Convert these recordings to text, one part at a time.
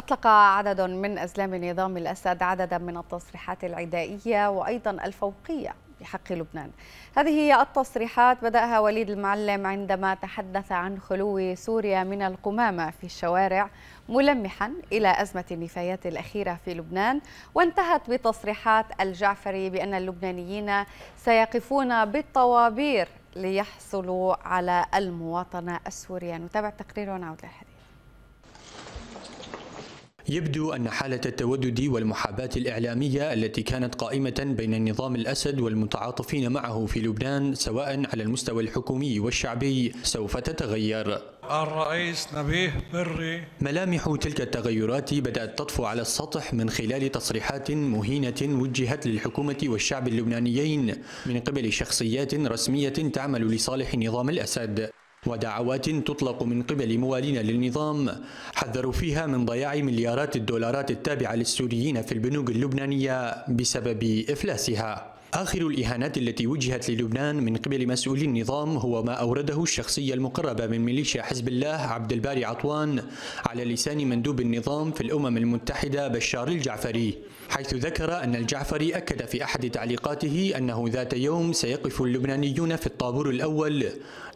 أطلق عدد من أزلام نظام الأسد عددا من التصريحات العدائية وأيضا الفوقية بحق لبنان هذه هي التصريحات بدأها وليد المعلم عندما تحدث عن خلو سوريا من القمامة في الشوارع ملمحا إلى أزمة النفايات الأخيرة في لبنان وانتهت بتصريحات الجعفري بأن اللبنانيين سيقفون بالطوابير ليحصلوا على المواطنة السورية نتابع تقرير ونعود للحديث يبدو أن حالة التودد والمحاباة الإعلامية التي كانت قائمة بين نظام الأسد والمتعاطفين معه في لبنان سواء على المستوى الحكومي والشعبي سوف تتغير الرئيس نبيه بري ملامح تلك التغيرات بدأت تطفو على السطح من خلال تصريحات مهينة وجهت للحكومة والشعب اللبنانيين من قبل شخصيات رسمية تعمل لصالح نظام الأسد ودعوات تطلق من قبل موالين للنظام حذروا فيها من ضياع مليارات الدولارات التابعة للسوريين في البنوك اللبنانية بسبب إفلاسها آخر الإهانات التي وجهت للبنان من قبل مسؤولي النظام هو ما أورده الشخصية المقربة من ميليشيا حزب الله عبد الباري عطوان على لسان مندوب النظام في الأمم المتحدة بشار الجعفري حيث ذكر أن الجعفري أكد في أحد تعليقاته أنه ذات يوم سيقف اللبنانيون في الطابور الأول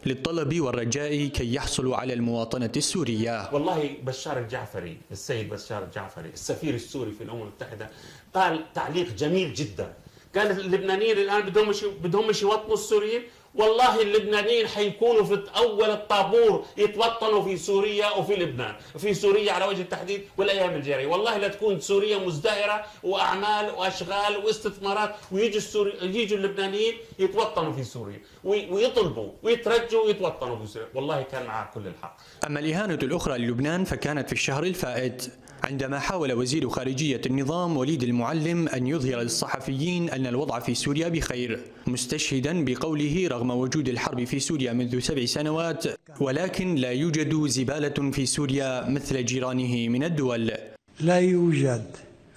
للطلب والرجاء كي يحصلوا على المواطنة السورية والله بشار الجعفري السيد بشار الجعفري السفير السوري في الأمم المتحدة قال تعليق جميل جداً قال اللبنانيين الان بدهم بدهم يوطنوا السوريين والله اللبنانيين حيكونوا في اول الطابور يتوطنوا في سوريا وفي لبنان في سوريا على وجه التحديد والايام الجاريه والله لا تكون سوريا مزدهره واعمال واشغال واستثمارات ويجوا السوري... يجوا اللبنانيين يتوطنوا في سوريا وي... ويطلبوا ويترجوا ويتوطنوا في سوريا والله كان معه كل الحق اما الاهانه الاخرى للبنان فكانت في الشهر الفائت عندما حاول وزير خارجية النظام وليد المعلم أن يظهر للصحفيين أن الوضع في سوريا بخير مستشهدا بقوله رغم رغم وجود الحرب في سوريا منذ سبع سنوات ولكن لا يوجد زبالة في سوريا مثل جيرانه من الدول لا يوجد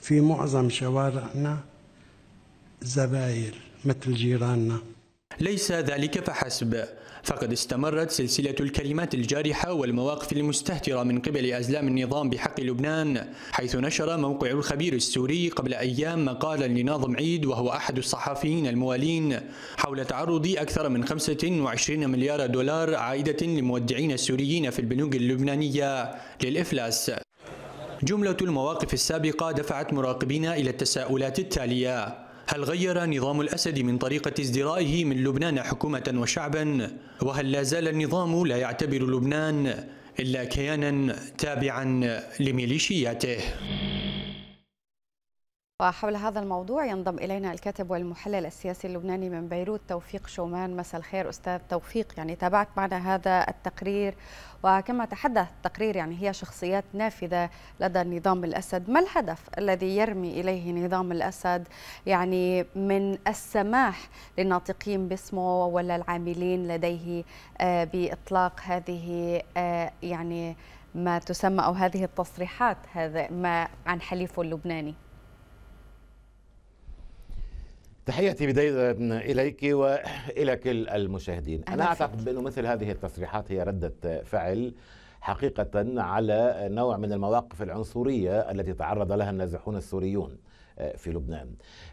في معظم شوارعنا زبايل مثل جيراننا ليس ذلك فحسب فقد استمرت سلسلة الكلمات الجارحة والمواقف المستهترة من قبل أزلام النظام بحق لبنان حيث نشر موقع الخبير السوري قبل أيام مقالا لناظم عيد وهو أحد الصحفيين الموالين حول تعرض أكثر من 25 مليار دولار عائدة لمودعين السوريين في البنوك اللبنانية للإفلاس جملة المواقف السابقة دفعت مراقبين إلى التساؤلات التالية هل غير نظام الأسد من طريقة ازدرائه من لبنان حكومة وشعبا؟ وهل لا زال النظام لا يعتبر لبنان إلا كيانا تابعا لميليشياته؟ وحول هذا الموضوع ينضم إلينا الكاتب والمحلل السياسي اللبناني من بيروت توفيق شومان مساء الخير أستاذ توفيق يعني تابعت معنا هذا التقرير وكما تحدث التقرير يعني هي شخصيات نافذة لدى نظام الأسد ما الهدف الذي يرمي إليه نظام الأسد يعني من السماح للناطقين باسمه ولا العاملين لديه آه، بإطلاق هذه آه، يعني ما تسمى أو هذه التصريحات هذا ما عن حليفه اللبناني تحياتي بداية إليك وإلى كل المشاهدين أنا, أعتقد بأنه مثل هذه التصريحات هي ردة فعل حقيقة على نوع من المواقف العنصرية التي تعرض لها النازحون السوريون آه، في لبنان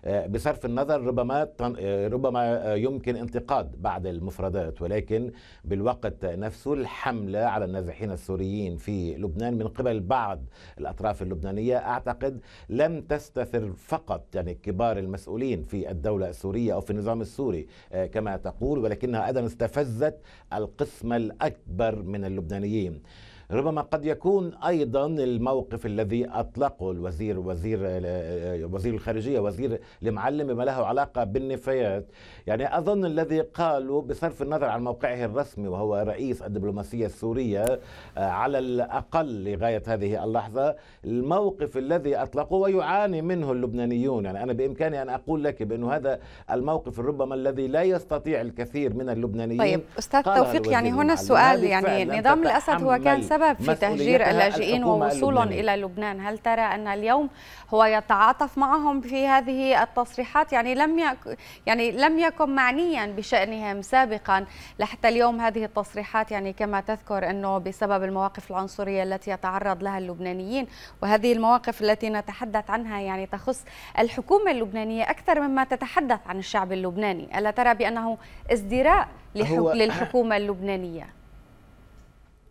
آه، بصرف النظر ربما آه، ربما يمكن انتقاد بعض المفردات ولكن بالوقت نفسه الحملة على النازحين السوريين في لبنان من قبل بعض الأطراف اللبنانية أعتقد لم تستثر فقط يعني كبار المسؤولين في الدولة السورية أو في النظام السوري كما تقول ولكنها أيضا استفزت القسم الأكبر من اللبنانيين ربما قد يكون ايضا الموقف الذي اطلقه الوزير وزير آه، وزير الخارجيه وزير المعلم بما له علاقه بالنفايات يعني اظن الذي قالوا بصرف النظر عن موقعه الرسمي وهو رئيس الدبلوماسيه السوريه آه، على الاقل لغايه هذه اللحظه الموقف الذي اطلقه ويعاني منه اللبنانيون يعني انا بامكاني ان اقول لك بانه هذا الموقف ربما الذي لا يستطيع الكثير من اللبنانيين طيب استاذ توفيق يعني هنا السؤال يعني نظام الاسد هو كان السبب في تهجير اللاجئين ووصولهم إلى لبنان هل ترى أن اليوم هو يتعاطف معهم في هذه التصريحات يعني لم يك يعني لم يكن معنيا بشأنهم سابقا لحتى اليوم هذه التصريحات يعني كما تذكر أنه بسبب المواقف العنصرية التي يتعرض لها اللبنانيين وهذه المواقف التي نتحدث عنها يعني تخص الحكومة اللبنانية أكثر مما تتحدث عن الشعب اللبناني ألا ترى بأنه ازدراء للحكومة اللبنانية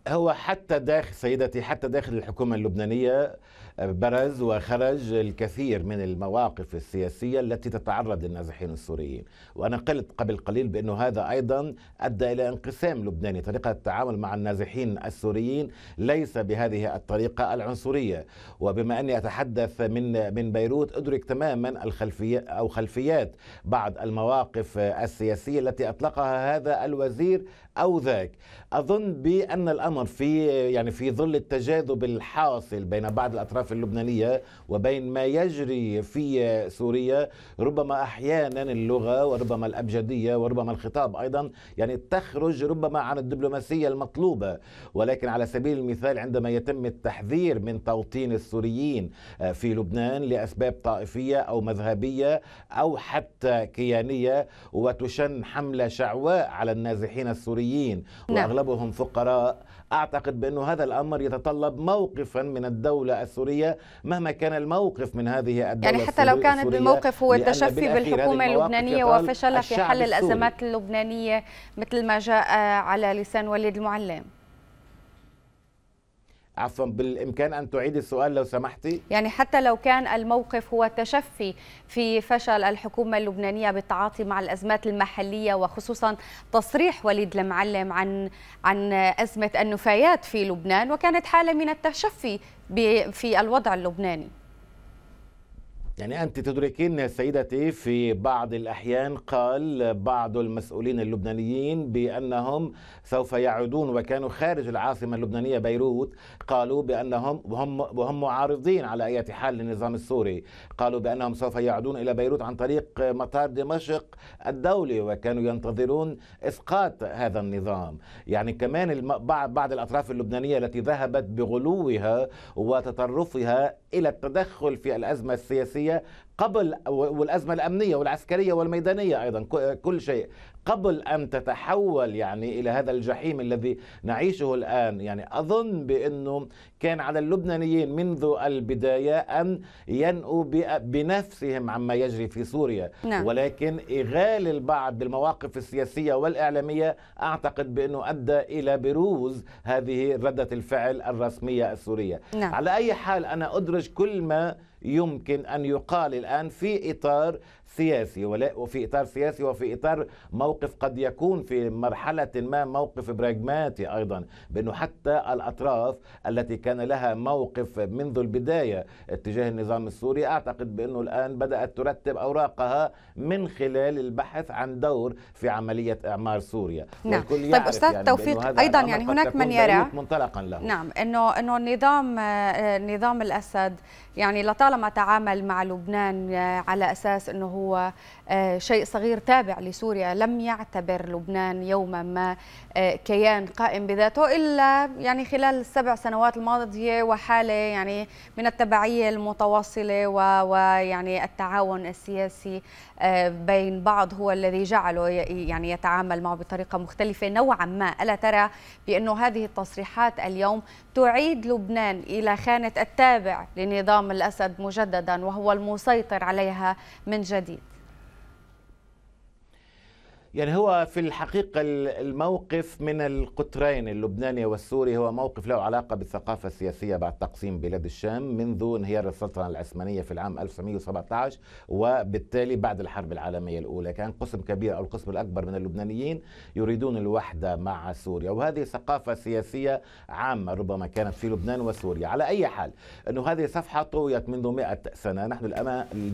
هو حتى داخل سيدتي حتى داخل الحكومة اللبنانية آه، برز وخرج الكثير من المواقف السياسية التي تتعرض للنازحين السوريين وأنا قلت قبل قليل بأنه هذا أيضا أدى إلى انقسام لبناني طريقة التعامل مع النازحين السوريين ليس بهذه الطريقة العنصرية وبما أني أتحدث من من بيروت أدرك تماما الخلفية أو خلفيات بعض المواقف آه، السياسية التي أطلقها هذا الوزير او ذاك اظن بان الامر في يعني في ظل التجاذب الحاصل بين بعض الاطراف اللبنانيه وبين ما يجري في سوريا ربما احيانا اللغه وربما الابجديه وربما الخطاب ايضا يعني تخرج ربما عن الدبلوماسيه المطلوبه ولكن على سبيل المثال عندما يتم التحذير من توطين السوريين آه، في لبنان لاسباب طائفيه او مذهبيه او حتى كيانيه وتشن حمله شعواء على النازحين السوريين مصريين نعم. واغلبهم فقراء اعتقد بانه هذا الامر يتطلب موقفا من الدوله السوريه مهما كان الموقف من هذه الدوله يعني حتى لو كان الموقف هو التشفي بالحكومه اللبنانيه وفشلها في حل الازمات اللبنانيه مثل ما جاء على لسان وليد المعلم عفوا بالامكان ان تعيد السؤال لو سمحتي يعني حتى لو كان الموقف هو تشفي في فشل الحكومه اللبنانيه بالتعاطي مع الازمات المحليه وخصوصا تصريح وليد المعلم عن عن ازمه النفايات في لبنان وكانت حاله من التشفي في الوضع اللبناني يعني أنت تدركين سيدتي في بعض الأحيان قال بعض المسؤولين اللبنانيين بأنهم سوف يعودون وكانوا خارج العاصمة اللبنانية بيروت قالوا بأنهم وهم, وهم معارضين على أي حال للنظام السوري قالوا بأنهم سوف يعودون إلى بيروت عن طريق مطار دمشق الدولي وكانوا ينتظرون إسقاط هذا النظام يعني كمان بعض الأطراف اللبنانية التي ذهبت بغلوها وتطرفها إلى التدخل في الأزمة السياسية السورية قبل والأزمة الأمنية والعسكرية والميدانية أيضا كل شيء قبل أن تتحول يعني إلى هذا الجحيم الذي نعيشه الآن يعني أظن بأنه كان على اللبنانيين منذ البداية أن ينأوا بنفسهم عما يجري في سوريا نعم. ولكن إغال البعض بالمواقف السياسية والإعلامية أعتقد بأنه أدى إلى بروز هذه ردة الفعل الرسمية السورية نعم. على أي حال أنا أدرج كل ما يمكن أن يقال الآن في إطار سياسي وفي إطار سياسي وفي إطار موقف قد يكون في مرحلة ما موقف براغماتي أيضا بأنه حتى الأطراف التي كان لها موقف منذ البداية اتجاه النظام السوري أعتقد بأنه الآن بدأت ترتب أوراقها من خلال البحث عن دور في عملية إعمار سوريا نعم طيب أستاذ يعني توفيق أيضا يعني هناك من يرى منطلقا له نعم أنه أنه النظام آه، نظام الأسد يعني لطالما طالما تعامل مع لبنان آه، على أساس أنه هو آه، شيء صغير تابع لسوريا لم يعتبر لبنان يوما ما آه، كيان قائم بذاته إلا يعني خلال السبع سنوات الماضية وحالة يعني من التبعية المتواصلة ويعني التعاون السياسي بين بعض هو الذي جعله يعني يتعامل معه بطريقة مختلفة نوعا ما ألا ترى بأنه هذه التصريحات اليوم تعيد لبنان إلى خانة التابع لنظام الأسد مجددا وهو المسيطر عليها من جديد يعني هو في الحقيقة الموقف من القطرين اللبناني والسوري هو موقف له علاقة بالثقافة السياسية بعد تقسيم بلاد الشام منذ انهيار السلطنة العثمانية في العام 1917 وبالتالي بعد الحرب العالمية الأولى كان قسم كبير أو القسم الأكبر من اللبنانيين يريدون الوحدة مع سوريا وهذه ثقافة سياسية عامة ربما كانت في لبنان وسوريا على أي حال أنه هذه صفحة طويت منذ 100 سنة نحن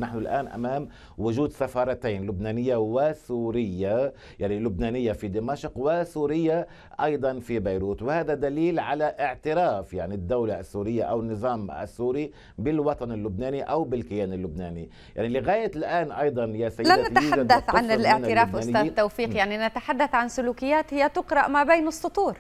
نحن الآن أمام وجود سفارتين لبنانية وسورية يعني لبنانية في دمشق وسورية أيضا في بيروت وهذا دليل على اعتراف يعني الدولة السورية أو النظام السوري بالوطن اللبناني أو بالكيان اللبناني يعني لغاية الآن أيضا يا سيدة لن نتحدث عن الاعتراف أستاذ توفيق يعني نتحدث عن سلوكيات هي تقرأ ما بين السطور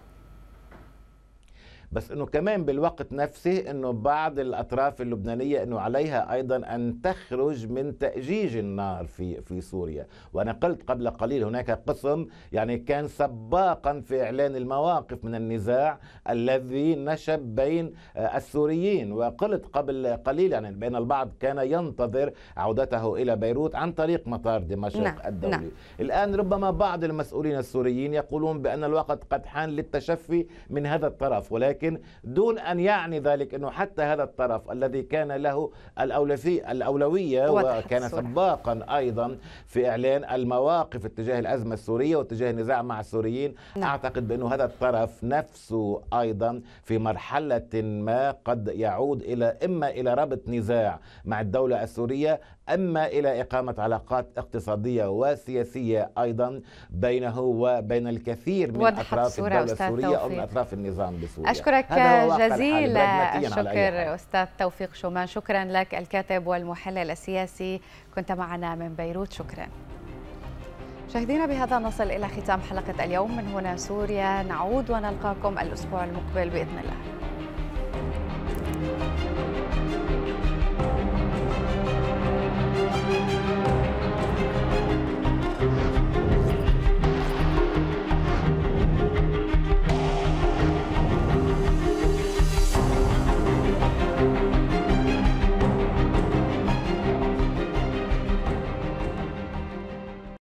بس انه كمان بالوقت نفسه انه بعض الاطراف اللبنانيه انه عليها ايضا ان تخرج من تاجيج النار في في سوريا وانا قلت قبل قليل هناك قسم يعني كان سباقا في اعلان المواقف من النزاع الذي نشب بين آه، السوريين وقلت قبل قليل يعني بين البعض كان ينتظر عودته الى بيروت عن طريق مطار دمشق نعم. الدولي نعم. الان ربما بعض المسؤولين السوريين يقولون بان الوقت قد حان للتشفي من هذا الطرف ولكن لكن دون أن يعني ذلك أنه حتى هذا الطرف الذي كان له الأولوية وكان سباقا أيضا في إعلان المواقف اتجاه الأزمة السورية واتجاه النزاع مع السوريين نعم. أعتقد بأنه هذا الطرف نفسه أيضا في مرحلة ما قد يعود إلى إما إلى ربط نزاع مع الدولة السورية أما إلى إقامة علاقات اقتصادية وسياسية أيضا بينه وبين الكثير من أطراف الدولة السورية أو من أطراف النظام بسوريا أشكرك جزيلا الشكر أستاذ توفيق شومان شكرا لك الكاتب والمحلل السياسي كنت معنا من بيروت شكرا مشاهدينا بهذا نصل إلى ختام حلقة اليوم من هنا سوريا نعود ونلقاكم الأسبوع المقبل بإذن الله